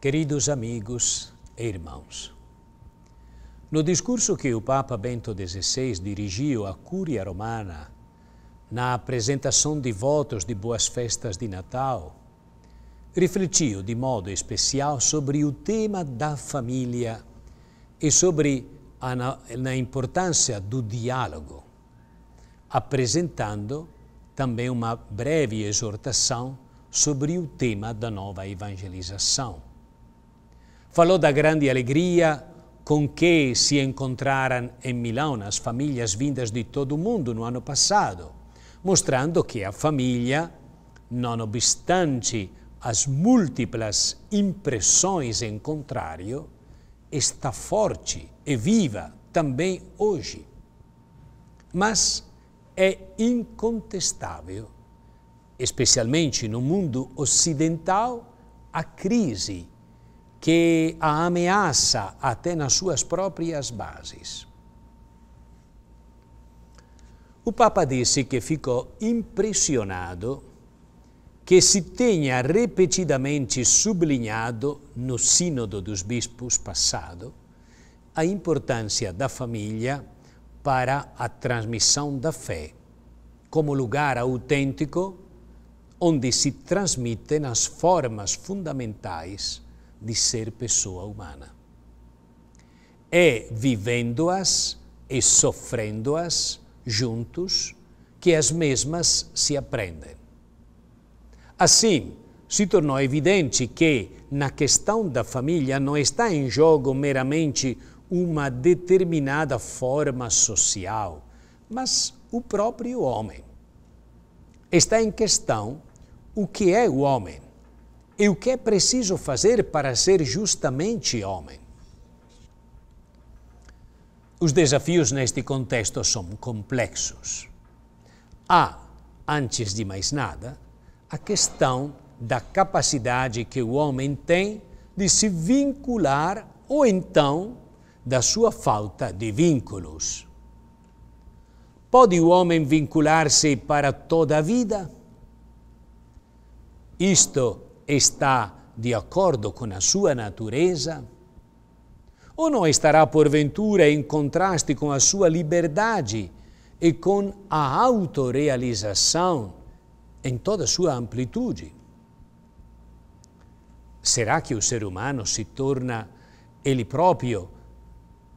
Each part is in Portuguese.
Queridos amigos e irmãos, no discurso que o Papa Bento XVI dirigiu à Cúria Romana, na apresentação de votos de boas festas de Natal, refletiu de modo especial sobre o tema da família e sobre a, na importância do diálogo, apresentando também uma breve exortação sobre o tema da nova evangelização Falou da grande alegria com que se encontraram em Milão as famílias vindas de todo o mundo no ano passado, mostrando que a família, não obstante as múltiplas impressões em contrário, está forte e viva também hoje. Mas é incontestável, especialmente no mundo ocidental, a crise que a ameaça até nas suas próprias bases. O Papa disse que ficou impressionado que se tenha repetidamente sublinhado no Sínodo dos Bispos passado a importância da família para a transmissão da fé, como lugar autêntico onde se transmitem as formas fundamentais de ser pessoa humana. É vivendo-as e sofrendo-as juntos que as mesmas se aprendem. Assim, se tornou evidente que na questão da família não está em jogo meramente uma determinada forma social, mas o próprio homem. Está em questão o que é o homem, e o que é preciso fazer para ser justamente homem? Os desafios neste contexto são complexos. Há, antes de mais nada, a questão da capacidade que o homem tem de se vincular ou então da sua falta de vínculos. Pode o homem vincular-se para toda a vida? Isto está de acordo com a sua natureza? ou não estará porventura em contraste com a sua liberdade e com a autorealização em toda a sua amplitude. Será que o ser humano se torna ele próprio,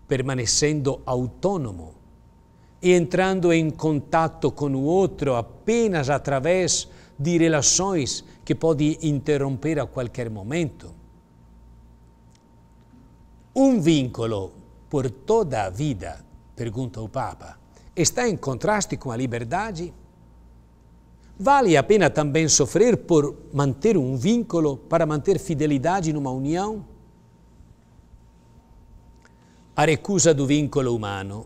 permanecendo autônomo e entrando em contato com o outro apenas através de relações que pode interromper a qualquer momento. Um vínculo por toda a vida, pergunta o Papa, está em contraste com a liberdade? Vale a pena também sofrer por manter um vínculo, para manter fidelidade numa união? A recusa do vínculo humano,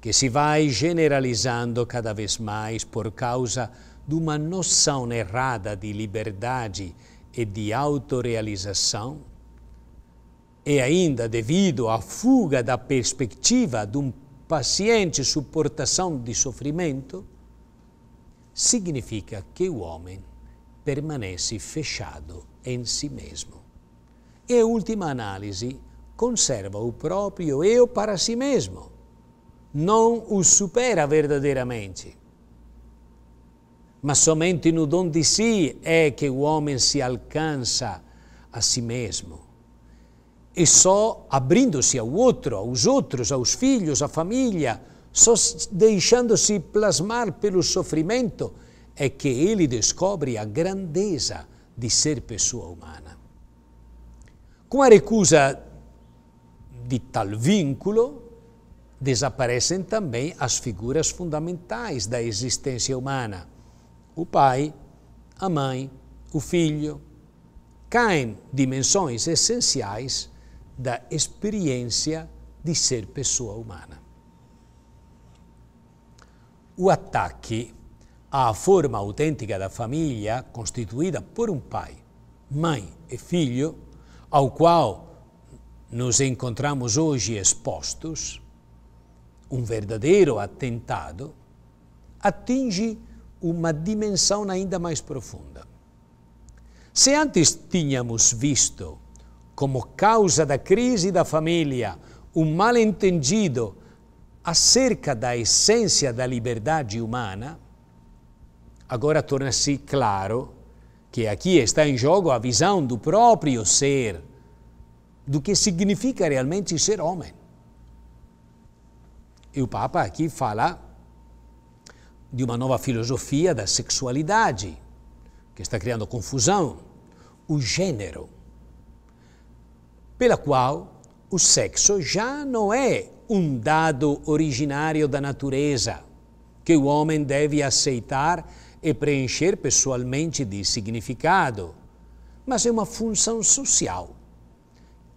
que se vai generalizando cada vez mais por causa de uma noção errada de liberdade e de autorrealização, e é ainda devido à fuga da perspectiva de um paciente suportação de sofrimento, significa que o homem permanece fechado em si mesmo. E última análise, conserva o próprio eu para si mesmo, não o supera verdadeiramente mas somente no dom de si é que o homem se alcança a si mesmo. E só abrindo-se ao outro, aos outros, aos filhos, à família, só deixando-se plasmar pelo sofrimento, é que ele descobre a grandeza de ser pessoa humana. Com a recusa de tal vínculo, desaparecem também as figuras fundamentais da existência humana o pai, a mãe, o filho, caem dimensões essenciais da experiência de ser pessoa humana. O ataque à forma autêntica da família, constituída por um pai, mãe e filho, ao qual nos encontramos hoje expostos, um verdadeiro atentado, atinge uma dimensão ainda mais profunda. Se antes tínhamos visto como causa da crise da família um mal-entendido acerca da essência da liberdade humana, agora torna-se claro que aqui está em jogo a visão do próprio ser, do que significa realmente ser homem. E o Papa aqui fala de uma nova filosofia da sexualidade, que está criando confusão, o gênero, pela qual o sexo já não é um dado originário da natureza, que o homem deve aceitar e preencher pessoalmente de significado, mas é uma função social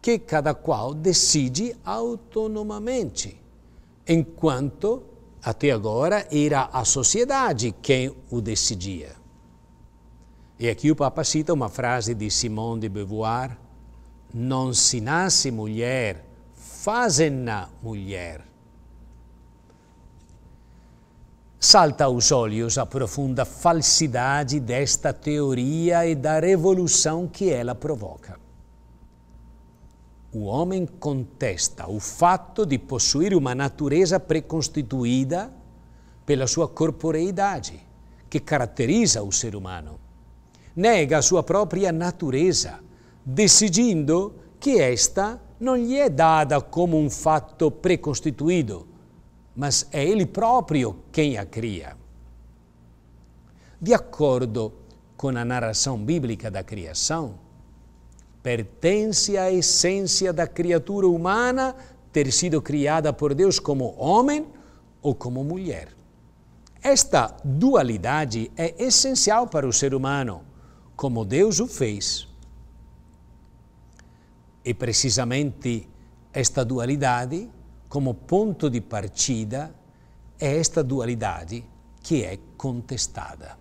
que cada qual decide autonomamente, enquanto até agora era a sociedade quem o decidia. E aqui o Papa cita uma frase de Simone de Beauvoir: Não se nasce mulher, fazem-na mulher. Salta aos olhos a profunda falsidade desta teoria e da revolução que ela provoca. O homem contesta o fato de possuir uma natureza preconstituída pela sua corporeidade, que caracteriza o ser humano. Nega a sua própria natureza, decidindo que esta não lhe é dada como um fato preconstituído, mas é ele próprio quem a cria. De acordo com a narração bíblica da criação, pertence à essência da criatura humana ter sido criada por Deus como homem ou como mulher. Esta dualidade é essencial para o ser humano, como Deus o fez. E precisamente esta dualidade, como ponto de partida, é esta dualidade que é contestada.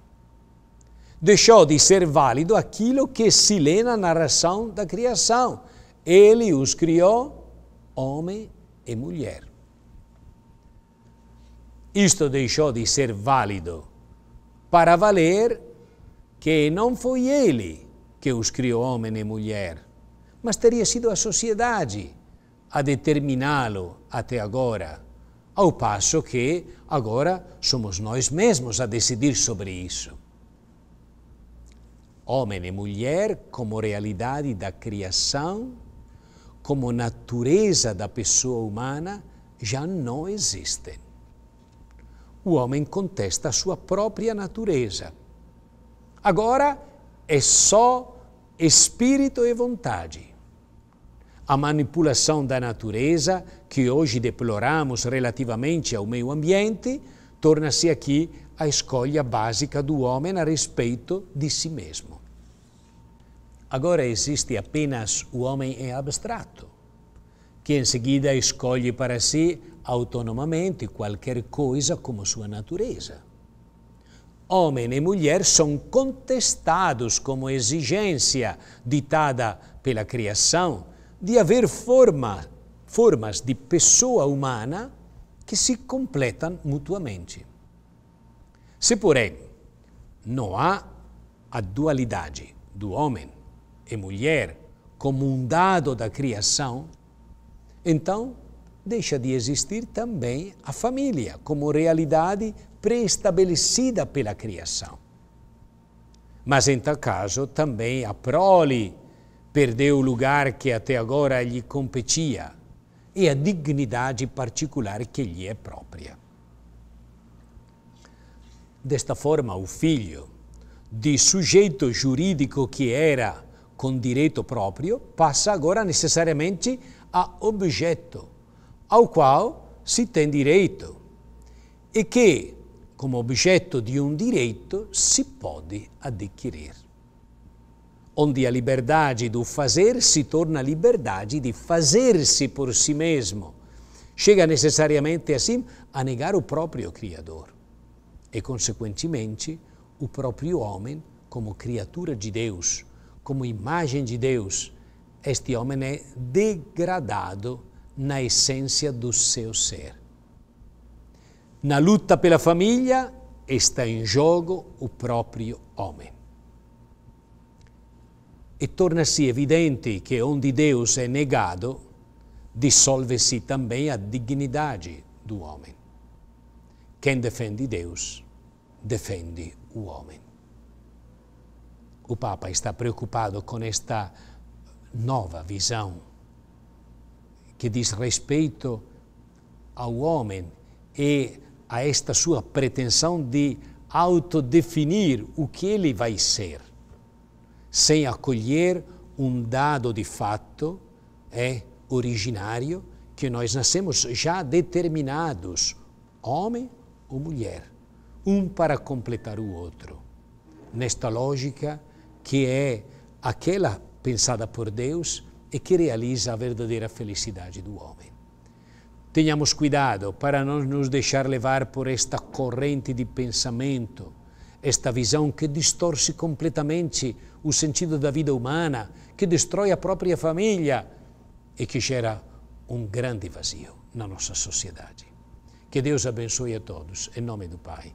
Deixou de ser válido aquilo que se lê na narração da criação. Ele os criou, homem e mulher. Isto deixou de ser válido para valer que não foi ele que os criou homem e mulher, mas teria sido a sociedade a determiná-lo até agora, ao passo que agora somos nós mesmos a decidir sobre isso homem e mulher como realidade da criação, como natureza da pessoa humana, já não existem. O homem contesta a sua própria natureza. Agora é só espírito e vontade. A manipulação da natureza, que hoje deploramos relativamente ao meio ambiente, torna-se aqui a escolha básica do homem a respeito de si mesmo. Agora existe apenas o homem em abstrato, que em seguida escolhe para si autonomamente qualquer coisa como sua natureza. Homem e mulher são contestados como exigência ditada pela criação de haver forma, formas de pessoa humana que se completam mutuamente. Se, porém, não há a dualidade do homem e mulher como um dado da criação, então deixa de existir também a família como realidade pré-estabelecida pela criação. Mas, em tal caso, também a prole perdeu o lugar que até agora lhe competia e a dignidade particular que lhe é própria. Desta forma, o filho, de sujeito jurídico que era com direito próprio, passa agora necessariamente a objeto, ao qual se tem direito, e que, como objeto de um direito, se pode adquirir. Onde a liberdade do fazer se torna liberdade de fazer-se por si mesmo. Chega necessariamente assim a negar o próprio Criador e, consequentemente, o próprio homem, como criatura de Deus, como imagem de Deus, este homem é degradado na essência do seu ser. Na luta pela família está em jogo o próprio homem. E torna-se evidente que onde Deus é negado, dissolve-se também a dignidade do homem. Quem defende Deus defendi o homem. O Papa está preocupado com esta nova visão que diz respeito ao homem e a esta sua pretensão de autodefinir o que ele vai ser, sem acolher um dado de fato é originário que nós nascemos já determinados, homem ou mulher um para completar o outro. Nesta lógica que é aquela pensada por Deus e que realiza a verdadeira felicidade do homem. Tenhamos cuidado para não nos deixar levar por esta corrente de pensamento, esta visão que distorce completamente o sentido da vida humana, que destrói a própria família e que gera um grande vazio na nossa sociedade. Que Deus abençoe a todos, em nome do Pai